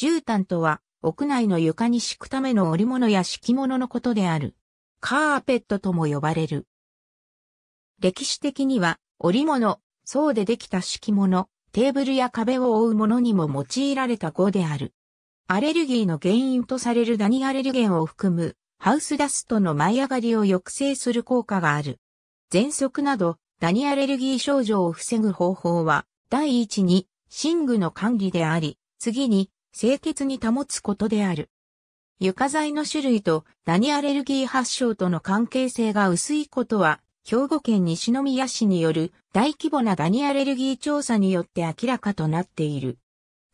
絨毯とは、屋内の床に敷くための織物や敷物のことである。カーペットとも呼ばれる。歴史的には、織物、層でできた敷物、テーブルや壁を覆うものにも用いられた語である。アレルギーの原因とされるダニアレルゲンを含む、ハウスダストの舞い上がりを抑制する効果がある。喘息など、ダニアレルギー症状を防ぐ方法は、第一に、寝具の管理であり、次に、清潔に保つことである。床材の種類とダニアレルギー発症との関係性が薄いことは、兵庫県西宮市による大規模なダニアレルギー調査によって明らかとなっている。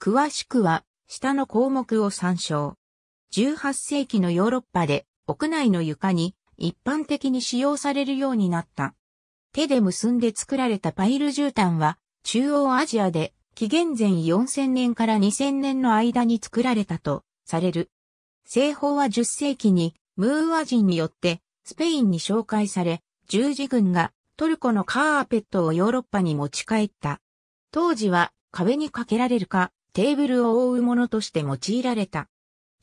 詳しくは、下の項目を参照。18世紀のヨーロッパで屋内の床に一般的に使用されるようになった。手で結んで作られたパイル絨毯は中央アジアで紀元前4000年から2000年の間に作られたとされる。製法は10世紀にムーア人によってスペインに紹介され、十字軍がトルコのカーペットをヨーロッパに持ち帰った。当時は壁にかけられるかテーブルを覆うものとして用いられた。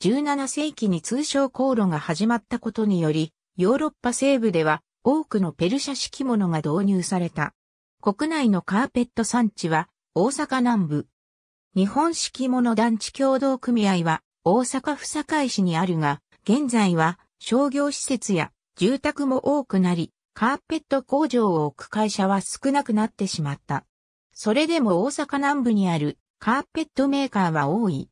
17世紀に通商航路が始まったことにより、ヨーロッパ西部では多くのペルシャ式物が導入された。国内のカーペット産地は大阪南部。日本式物団地協同組合は大阪府堺市にあるが、現在は商業施設や住宅も多くなり、カーペット工場を置く会社は少なくなってしまった。それでも大阪南部にあるカーペットメーカーは多い。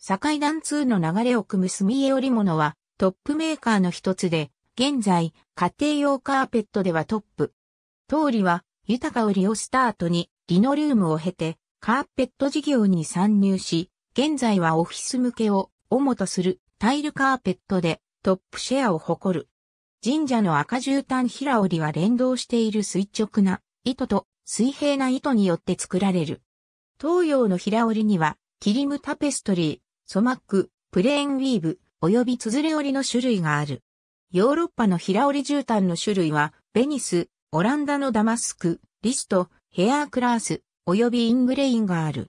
堺団通の流れを組む住江織物はトップメーカーの一つで、現在家庭用カーペットではトップ。通りは豊か織をスタートにリノリウムを経て、カーペット事業に参入し、現在はオフィス向けを主とするタイルカーペットでトップシェアを誇る。神社の赤絨毯平織は連動している垂直な糸と水平な糸によって作られる。東洋の平織には、キリムタペストリー、ソマック、プレーンウィーブ、及びつづれ織りの種類がある。ヨーロッパの平織絨毯の種類は、ベニス、オランダのダマスク、リスト、ヘアークラース、及びイングレインがある。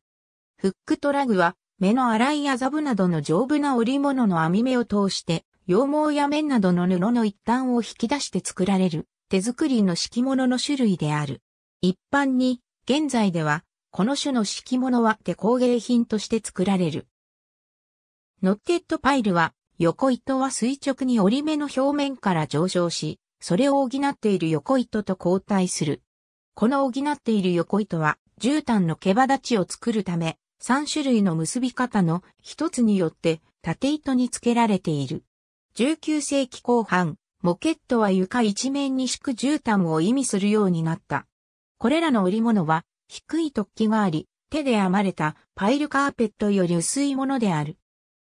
フックトラグは、目の粗いザブなどの丈夫な織物の網目を通して、羊毛や綿などの布の一端を引き出して作られる、手作りの敷物の種類である。一般に、現在では、この種の敷物は手工芸品として作られる。ノッテッドパイルは、横糸は垂直に折り目の表面から上昇し、それを補っている横糸と交代する。この補っている横糸は、絨毯の毛羽立ちを作るため、3種類の結び方の一つによって縦糸に付けられている。19世紀後半、モケットは床一面に敷く絨毯を意味するようになった。これらの織物は低い突起があり、手で編まれたパイルカーペットより薄いものである。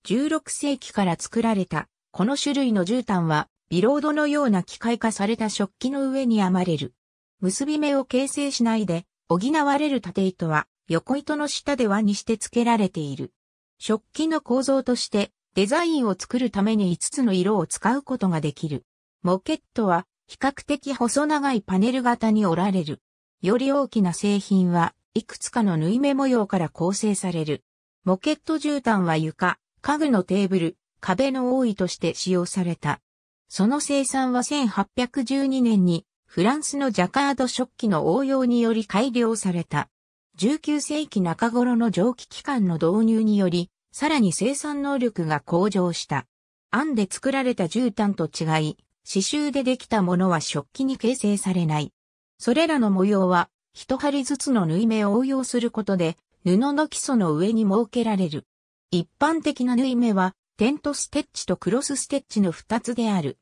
16世紀から作られたこの種類の絨毯はビロードのような機械化された食器の上に編まれる。結び目を形成しないで、補われる縦糸は、横糸の下で輪にして付けられている。食器の構造として、デザインを作るために5つの色を使うことができる。モケットは、比較的細長いパネル型に折られる。より大きな製品は、いくつかの縫い目模様から構成される。モケット絨毯は床、家具のテーブル、壁の多いとして使用された。その生産は1812年にフランスのジャカード食器の応用により改良された。19世紀中頃の蒸気機関の導入により、さらに生産能力が向上した。案んで作られた絨毯と違い、刺繍でできたものは食器に形成されない。それらの模様は、一針ずつの縫い目を応用することで、布の基礎の上に設けられる。一般的な縫い目は、テントステッチとクロスステッチの二つである。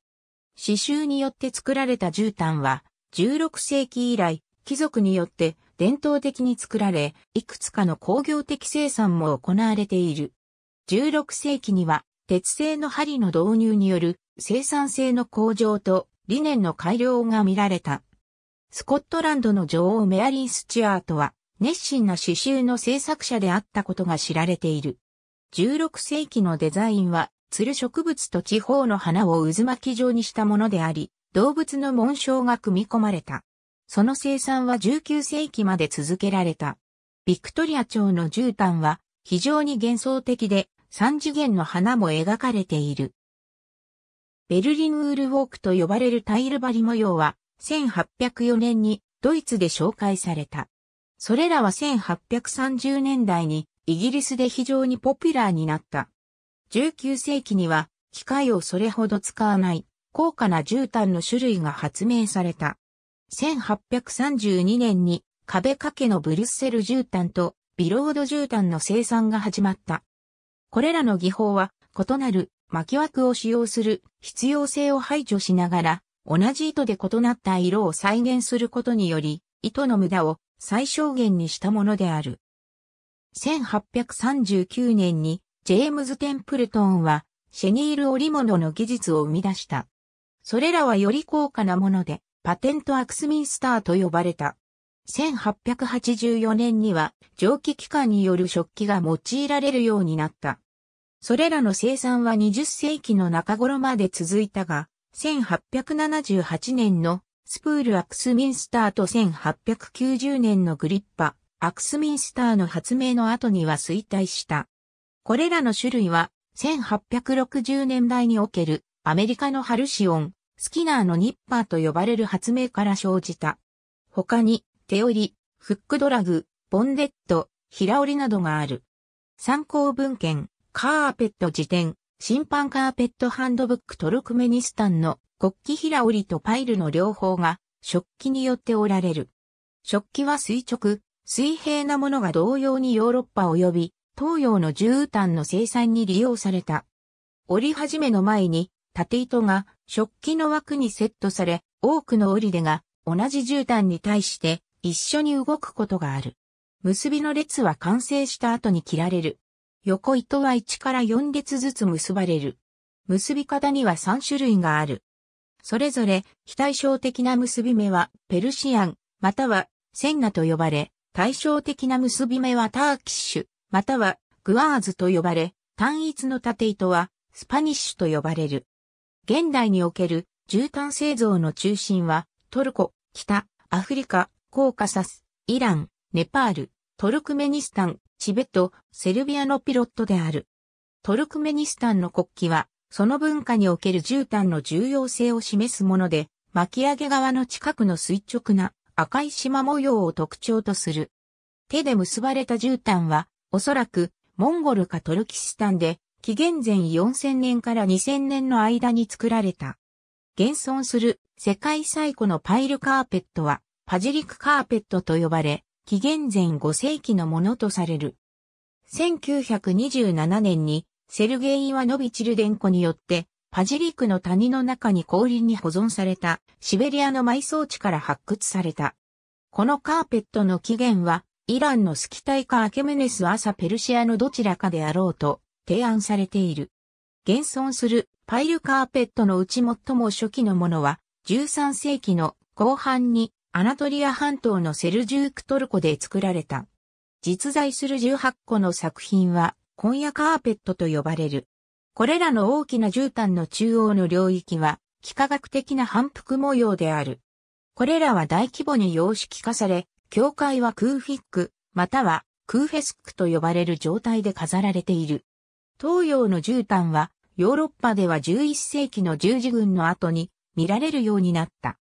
刺繍によって作られた絨毯は、16世紀以来、貴族によって伝統的に作られ、いくつかの工業的生産も行われている。16世紀には、鉄製の針の導入による生産性の向上と理念の改良が見られた。スコットランドの女王メアリン・スチュアートは、熱心な刺繍の制作者であったことが知られている。16世紀のデザインは鶴植物と地方の花を渦巻き状にしたものであり、動物の紋章が組み込まれた。その生産は19世紀まで続けられた。ビクトリア町の絨毯は非常に幻想的で三次元の花も描かれている。ベルリンウールウォークと呼ばれるタイル張り模様は1804年にドイツで紹介された。それらは1830年代にイギリスで非常にポピュラーになった。19世紀には機械をそれほど使わない高価な絨毯の種類が発明された。1832年に壁掛けのブリュッセル絨毯とビロード絨毯の生産が始まった。これらの技法は異なる巻枠を使用する必要性を排除しながら同じ糸で異なった色を再現することにより糸の無駄を最小限にしたものである。1839年にジェームズ・テンプルトンは、シェニール織物の技術を生み出した。それらはより高価なもので、パテント・アクスミンスターと呼ばれた。1884年には蒸気機関による食器が用いられるようになった。それらの生産は20世紀の中頃まで続いたが、1878年のスプール・アクスミンスターと1890年のグリッパ、アクスミンスターの発明の後には衰退した。これらの種類は、1860年代におけるアメリカのハルシオン、スキナーのニッパーと呼ばれる発明から生じた。他に、手織り、フックドラグ、ボンデット、平織りなどがある。参考文献、カーペット辞典、審判カーペットハンドブックトルクメニスタンの国旗平織りとパイルの両方が食器によっておられる。食器は垂直、水平なものが同様にヨーロッパ及び東洋の絨毯の生産に利用された。織り始めの前に、縦糸が食器の枠にセットされ、多くの織出が同じ絨毯に対して一緒に動くことがある。結びの列は完成した後に切られる。横糸は1から4列ずつ結ばれる。結び方には3種類がある。それぞれ非対称的な結び目はペルシアン、またはセンナと呼ばれ、対照的な結び目はターキッシュ、またはグアーズと呼ばれ、単一の縦糸はスパニッシュと呼ばれる。現代における絨毯製造の中心はトルコ、北、アフリカ、コーカサス、イラン、ネパール、トルクメニスタン、チベット、セルビアのピロットである。トルクメニスタンの国旗は、その文化における絨毯の重要性を示すもので、巻き上げ側の近くの垂直な赤い縞模様を特徴とする。手で結ばれた絨毯は、おそらく、モンゴルかトルキスタンで、紀元前4000年から2000年の間に作られた。現存する世界最古のパイルカーペットは、パジリクカーペットと呼ばれ、紀元前5世紀のものとされる。1927年に、セルゲイ・イワノビチルデンコによって、パジリクの谷の中に氷に保存されたシベリアの埋葬地から発掘された。このカーペットの起源はイランのスキタイカ・アケメネス朝ペルシアのどちらかであろうと提案されている。現存するパイルカーペットのうち最も初期のものは13世紀の後半にアナトリア半島のセルジュークトルコで作られた。実在する18個の作品は今夜カーペットと呼ばれる。これらの大きな絨毯の中央の領域は幾何学的な反復模様である。これらは大規模に様式化され、教会はクーフィック、またはクーフェスクと呼ばれる状態で飾られている。東洋の絨毯はヨーロッパでは11世紀の十字軍の後に見られるようになった。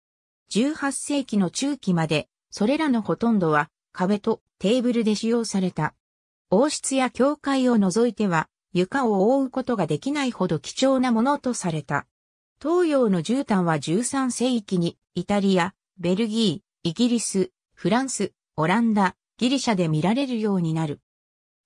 18世紀の中期までそれらのほとんどは壁とテーブルで使用された。王室や教会を除いては床を覆うことができないほど貴重なものとされた。東洋の絨毯は13世紀にイタリア、ベルギー、イギリス、フランス、オランダ、ギリシャで見られるようになる。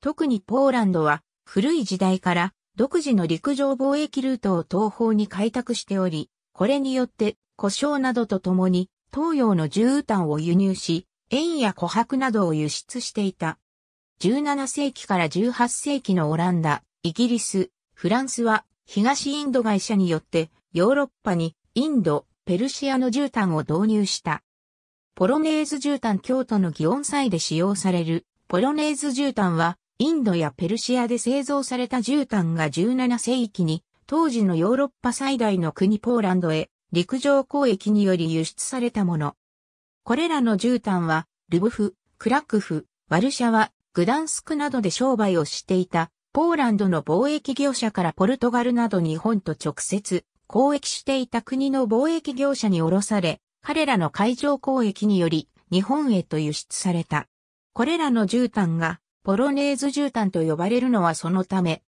特にポーランドは古い時代から独自の陸上貿易ルートを東方に開拓しており、これによって故障などとともに東洋の絨毯を輸入し、円や琥珀などを輸出していた。17世紀から18世紀のオランダ、イギリス、フランスは東インド会社によってヨーロッパにインド、ペルシアの絨毯を導入した。ポロネーズ絨毯京都の祇園祭で使用される、ポロネーズ絨毯は、インドやペルシアで製造された絨毯が17世紀に、当時のヨーロッパ最大の国ポーランドへ、陸上交易により輸出されたもの。これらの絨毯は、ルブフ、クラクフ、ワルシャワ、グダンスクなどで商売をしていた、ポーランドの貿易業者からポルトガルなど日本と直接交易していた国の貿易業者に卸され、彼らの海上交易により日本へと輸出された。これらの絨毯がポロネーズ絨毯と呼ばれるのはそのため、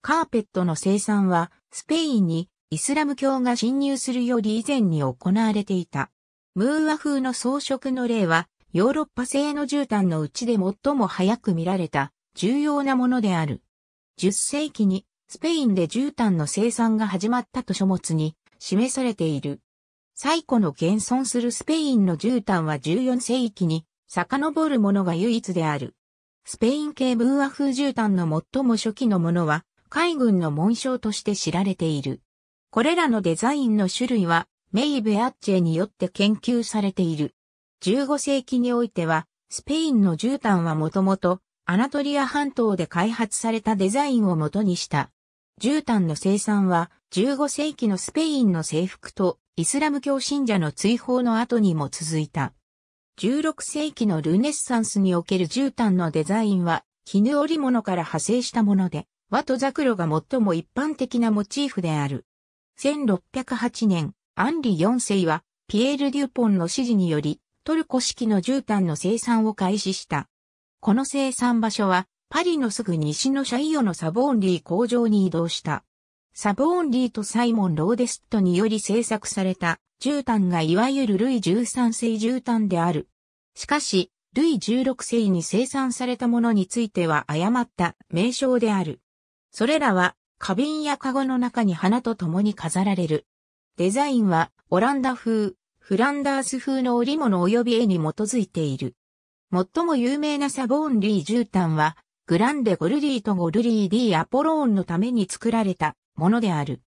カーペットの生産はスペインにイスラム教が侵入するより以前に行われていた。ムーア風の装飾の例はヨーロッパ製の絨毯のうちで最も早く見られた重要なものである。10世紀にスペインで絨毯の生産が始まったと書物に示されている。最古の現存するスペインの絨毯は14世紀に遡るものが唯一である。スペイン系ムーア風絨毯の最も初期のものは海軍の紋章として知られている。これらのデザインの種類はメイ・ベアッチェによって研究されている。15世紀においては、スペインの絨毯はもともとアナトリア半島で開発されたデザインを元にした。絨毯の生産は15世紀のスペインの征服とイスラム教信者の追放の後にも続いた。16世紀のルネッサンスにおける絨毯のデザインは、絹織物から派生したもので、和とザクロが最も一般的なモチーフである。1608年、アンリ4世は、ピエール・デュポンの指示により、トルコ式の絨毯の生産を開始した。この生産場所は、パリのすぐ西のシャイオのサボーンリー工場に移動した。サボーンリーとサイモン・ローデストにより制作された絨毯がいわゆるルイ13世絨毯である。しかし、ルイ16世に生産されたものについては誤った名称である。それらは花瓶や籠の中に花と共に飾られる。デザインはオランダ風、フランダース風の織物及び絵に基づいている。最も有名なサボーンリー絨毯は、グランデゴルリーとゴルリー・ディ・アポローンのために作られたものである。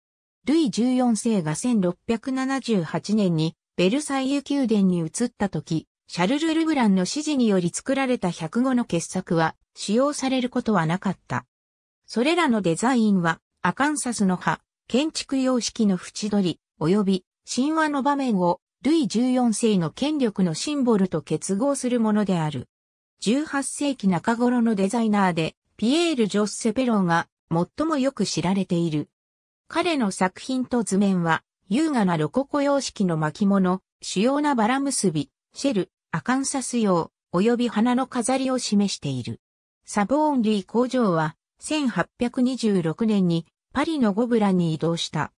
ルイ14世が1678年にベルサイユ宮殿に移った時、シャルル・ルブランの指示により作られた105の傑作は使用されることはなかった。それらのデザインはアカンサスの葉、建築様式の縁取り、及び神話の場面をルイ14世の権力のシンボルと結合するものである。18世紀中頃のデザイナーで、ピエール・ジョッセ・ペローが最もよく知られている。彼の作品と図面は、優雅なロココ様式の巻物、主要なバラ結び、シェル、アカンサス用、及び花の飾りを示している。サボーンリー工場は、1826年にパリのゴブラに移動した。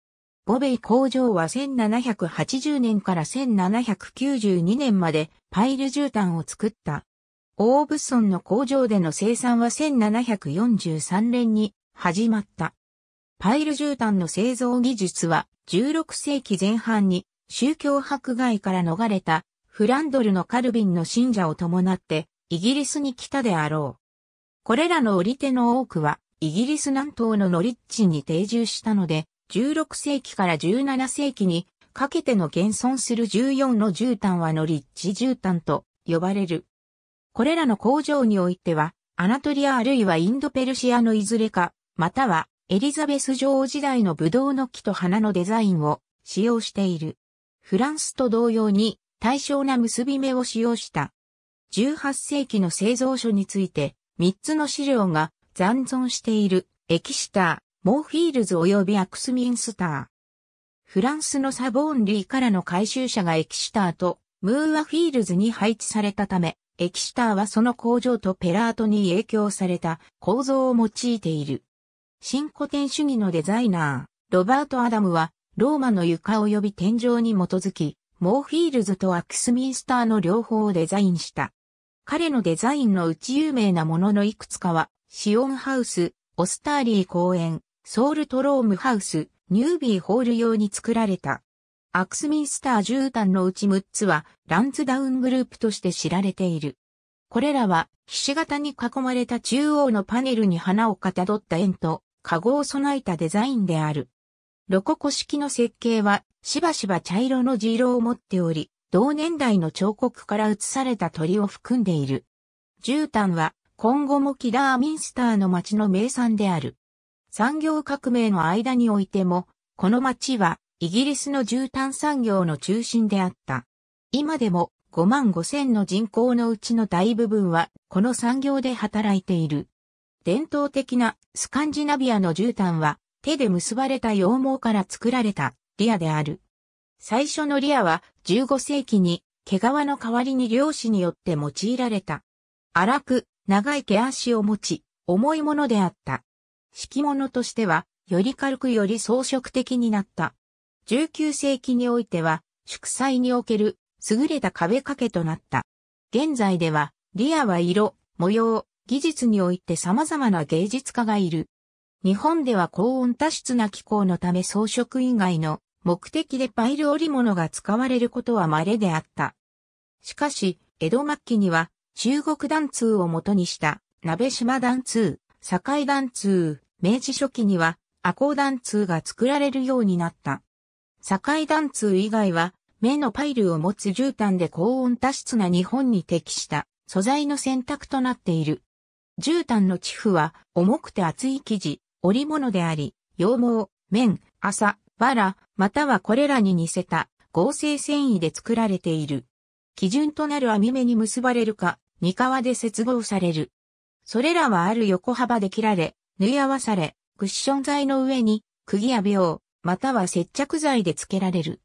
ボベイ工場は1780年から1792年までパイル絨毯を作った。オーブソンの工場での生産は1743年に始まった。パイル絨毯の製造技術は16世紀前半に宗教迫害から逃れたフランドルのカルビンの信者を伴ってイギリスに来たであろう。これらのり手の多くはイギリス南東のノリッチに定住したので16世紀から17世紀にかけての現存する14の絨毯はノリッチ絨毯と呼ばれる。これらの工場においてはアナトリアあるいはインドペルシアのいずれか、またはエリザベス女王時代のブドウの木と花のデザインを使用している。フランスと同様に対称な結び目を使用した。18世紀の製造所について3つの資料が残存しているエキシター、モーフィールズ及びアクスミンスター。フランスのサボーンリーからの回収者がエキシターとムーアフィールズに配置されたため、エキシターはその工場とペラートに影響された構造を用いている。新古典主義のデザイナー、ロバート・アダムは、ローマの床及び天井に基づき、モーフィールズとアクスミンスターの両方をデザインした。彼のデザインのうち有名なもののいくつかは、シオンハウス、オスターリー公園、ソウルトロームハウス、ニュービーホール用に作られた。アクスミンスター絨毯のうち6つは、ランズダウングループとして知られている。これらは、ひし形に囲まれた中央のパネルに花をかたどった円と、ゴを備えたデザインである。ロココ式の設計は、しばしば茶色の地色を持っており、同年代の彫刻から移された鳥を含んでいる。絨毯は、今後もキダーミンスターの町の名産である。産業革命の間においても、この町は、イギリスの絨毯産業の中心であった。今でも、5万5千の人口のうちの大部分は、この産業で働いている。伝統的なスカンジナビアの絨毯は手で結ばれた羊毛から作られたリアである。最初のリアは15世紀に毛皮の代わりに漁師によって用いられた。荒く長い毛足を持ち、重いものであった。敷物としてはより軽くより装飾的になった。19世紀においては祝祭における優れた壁掛けとなった。現在ではリアは色、模様、技術において様々な芸術家がいる。日本では高温多湿な気候のため装飾以外の目的でパイル織物が使われることは稀であった。しかし、江戸末期には中国団通を元にした鍋島団通、堺団通、明治初期には阿公団通が作られるようになった。堺団通以外は目のパイルを持つ絨毯で高温多湿な日本に適した素材の選択となっている。絨毯の地布は重くて厚い生地、織物であり、羊毛、綿、麻、藁、またはこれらに似せた合成繊維で作られている。基準となる網目に結ばれるか、三河で接合される。それらはある横幅で切られ、縫い合わされ、クッション材の上に、釘や病、または接着剤で付けられる。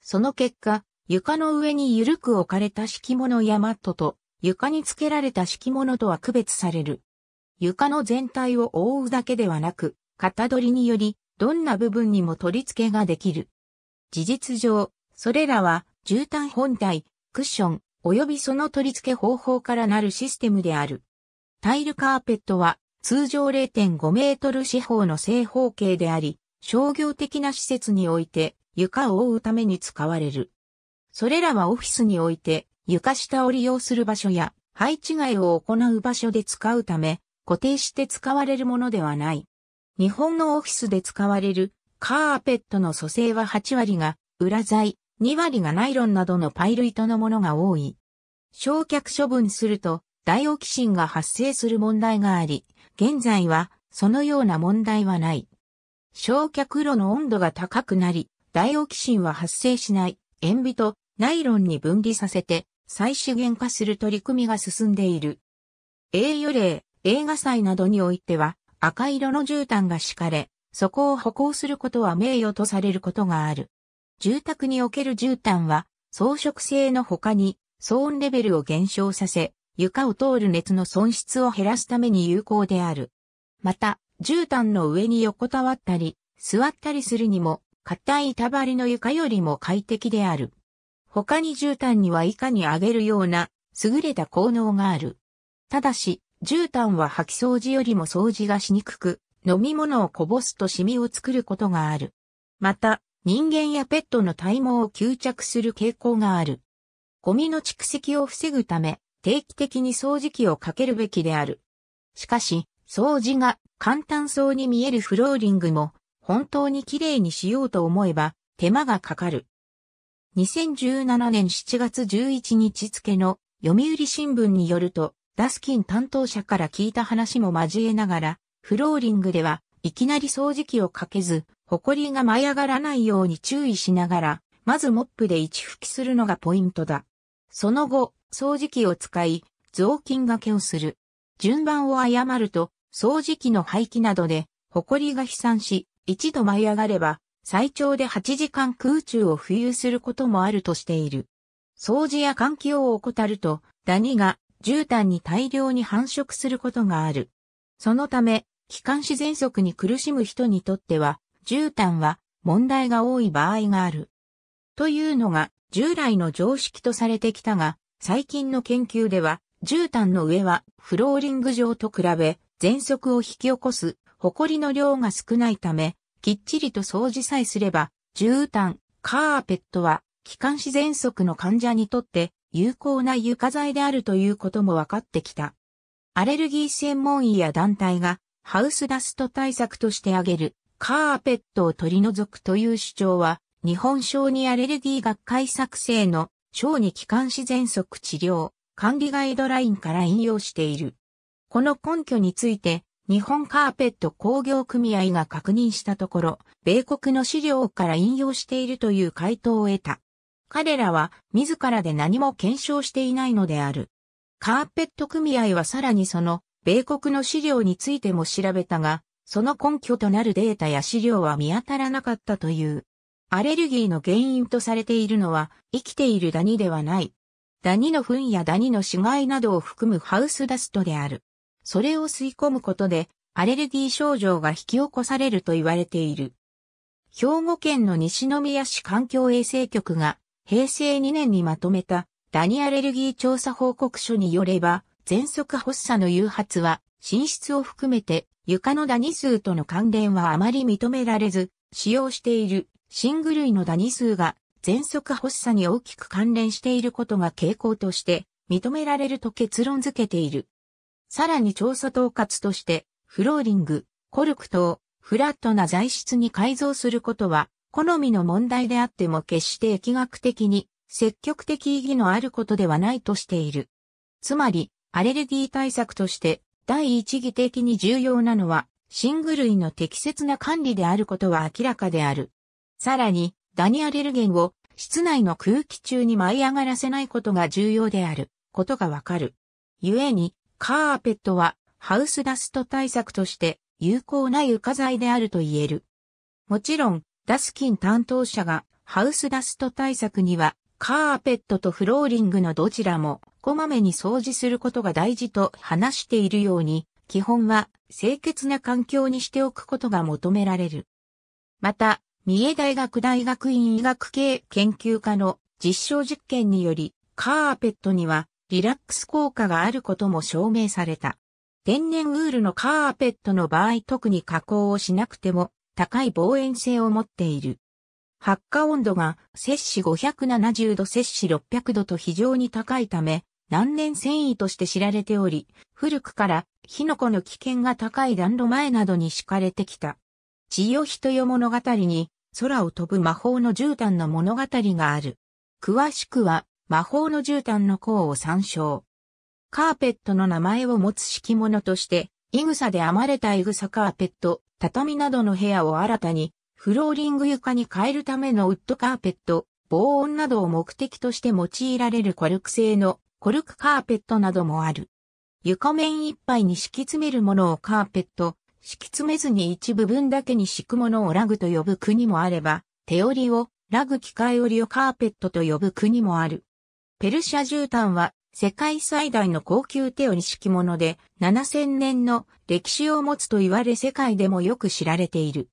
その結果、床の上に緩く置かれた敷物やマットと床につけられた敷物とは区別される。床の全体を覆うだけではなく、型取りにより、どんな部分にも取り付けができる。事実上、それらは、絨毯本体、クッション、及びその取り付け方法からなるシステムである。タイルカーペットは、通常0.5メートル四方の正方形であり、商業的な施設において床を覆うために使われる。それらはオフィスにおいて床下を利用する場所や配置外を行う場所で使うため、固定して使われるものではない。日本のオフィスで使われるカーペットの蘇生は8割が裏材、2割がナイロンなどのパイル糸のものが多い。焼却処分するとダイオキシンが発生する問題があり、現在はそのような問題はない。焼却炉の温度が高くなり、ダイオキシンは発生しない塩ビとナイロンに分離させて再資源化する取り組みが進んでいる。栄誉礼、映画祭などにおいては赤色の絨毯が敷かれ、そこを歩行することは名誉とされることがある。住宅における絨毯は装飾性の他に騒音レベルを減少させ、床を通る熱の損失を減らすために有効である。また、絨毯の上に横たわったり、座ったりするにも、硬い板張りの床よりも快適である。他に絨毯には以下にあげるような優れた効能がある。ただし、絨毯は履き掃除よりも掃除がしにくく、飲み物をこぼすとシミを作ることがある。また、人間やペットの体毛を吸着する傾向がある。ゴミの蓄積を防ぐため、定期的に掃除機をかけるべきである。しかし、掃除が簡単そうに見えるフローリングも、本当に綺麗にしようと思えば、手間がかかる。2017年7月11日付の読売新聞によると、ダスキン担当者から聞いた話も交えながら、フローリングでは、いきなり掃除機をかけず、埃が舞い上がらないように注意しながら、まずモップで一拭きするのがポイントだ。その後、掃除機を使い、雑巾がけをする。順番を誤ると、掃除機の排気などで、埃が飛散し、一度舞い上がれば、最長で8時間空中を浮遊することもあるとしている。掃除や換気を怠ると、ダニが絨毯に大量に繁殖することがある。そのため、気管支喘息に苦しむ人にとっては、絨毯は問題が多い場合がある。というのが、従来の常識とされてきたが、最近の研究では、絨毯の上はフローリング上と比べ、喘息を引き起こす、埃の量が少ないため、きっちりと掃除さえすれば、絨毯、カーペットは、気管支喘息の患者にとって有効な床材であるということも分かってきた。アレルギー専門医や団体がハウスダスト対策として挙げるカーペットを取り除くという主張は日本小児アレルギー学会作成の小児気管支喘息治療管理ガイドラインから引用している。この根拠について日本カーペット工業組合が確認したところ、米国の資料から引用しているという回答を得た。彼らは自らで何も検証していないのである。カーペット組合はさらにその米国の資料についても調べたが、その根拠となるデータや資料は見当たらなかったという。アレルギーの原因とされているのは生きているダニではない。ダニの糞やダニの死骸などを含むハウスダストである。それを吸い込むことで、アレルギー症状が引き起こされると言われている。兵庫県の西宮市環境衛生局が平成2年にまとめたダニアレルギー調査報告書によれば、喘息発作の誘発は寝室を含めて床のダニ数との関連はあまり認められず、使用しているシング類のダニ数が喘息発作に大きく関連していることが傾向として認められると結論付けている。さらに調査統括として、フローリング、コルク等、フラットな材質に改造することは、好みの問題であっても決して疫学的に積極的意義のあることではないとしている。つまり、アレルギー対策として第一義的に重要なのは、シグル類の適切な管理であることは明らかである。さらに、ダニアレルゲンを室内の空気中に舞い上がらせないことが重要であることがわかる。故に、カーペットはハウスダスト対策として有効な床材であると言える。もちろん、ダスキン担当者がハウスダスト対策にはカーペットとフローリングのどちらもこまめに掃除することが大事と話しているように、基本は清潔な環境にしておくことが求められる。また、三重大学大学院医学系研究科の実証実験により、カーペットにはリラックス効果があることも証明された。天然ウールのカーペットの場合特に加工をしなくても高い防炎性を持っている。発火温度が摂氏570度摂氏600度と非常に高いため、難燃繊維として知られており、古くから火の粉の危険が高い暖炉前などに敷かれてきた。千代人よ物語に空を飛ぶ魔法の絨毯の物語がある。詳しくは魔法の絨毯の項を参照。カーペットの名前を持つ敷物として、イグサで編まれたイグサカーペット、畳などの部屋を新たに、フローリング床に変えるためのウッドカーペット、防音などを目的として用いられるコルク製のコルクカーペットなどもある。床面いっぱいに敷き詰めるものをカーペット、敷き詰めずに一部分だけに敷くものをラグと呼ぶ国もあれば、手織りを、ラグ機械織りをカーペットと呼ぶ国もある。ペルシャ絨毯は世界最大の高級手織敷物で7000年の歴史を持つと言われ世界でもよく知られている。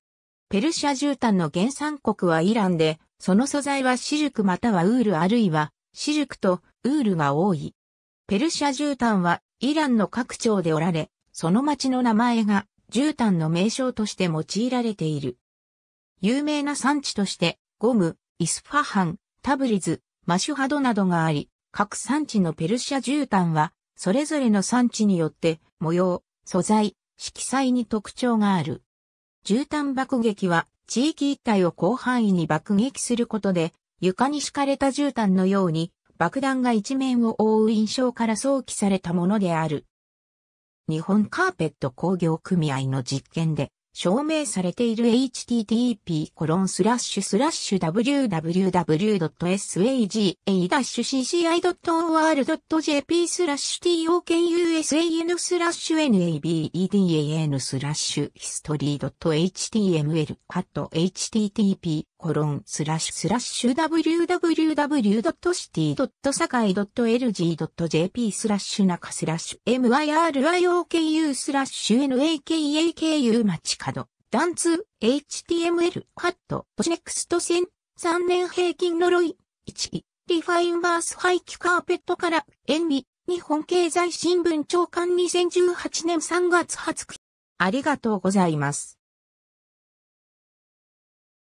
ペルシャ絨毯の原産国はイランで、その素材はシルクまたはウールあるいはシルクとウールが多い。ペルシャ絨毯はイランの各町でおられ、その町の名前が絨毯の名称として用いられている。有名な産地として、ゴム、イスファハン、タブリズ、マシュハドなどがあり、各産地のペルシャ絨毯は、それぞれの産地によって模様、素材、色彩に特徴がある。絨毯爆撃は地域一帯を広範囲に爆撃することで、床に敷かれた絨毯のように爆弾が一面を覆う印象から想起されたものである。日本カーペット工業組合の実験で、証明されている http://www.swag-cci.or.jp スラッシュ tokusan スラッシュ nabedan スラッシュ history.html カット http コロンスラッシュスラッシュ www.city.sakai.lg.jp スラッシュ中スラッシュ myrioku スラッシュ nakaku 街角ン通 html カットポシネクスト線3年平均呪い1リファインバース廃棄カーペットから塩味日本経済新聞長官2018年3月20日ありがとうございます。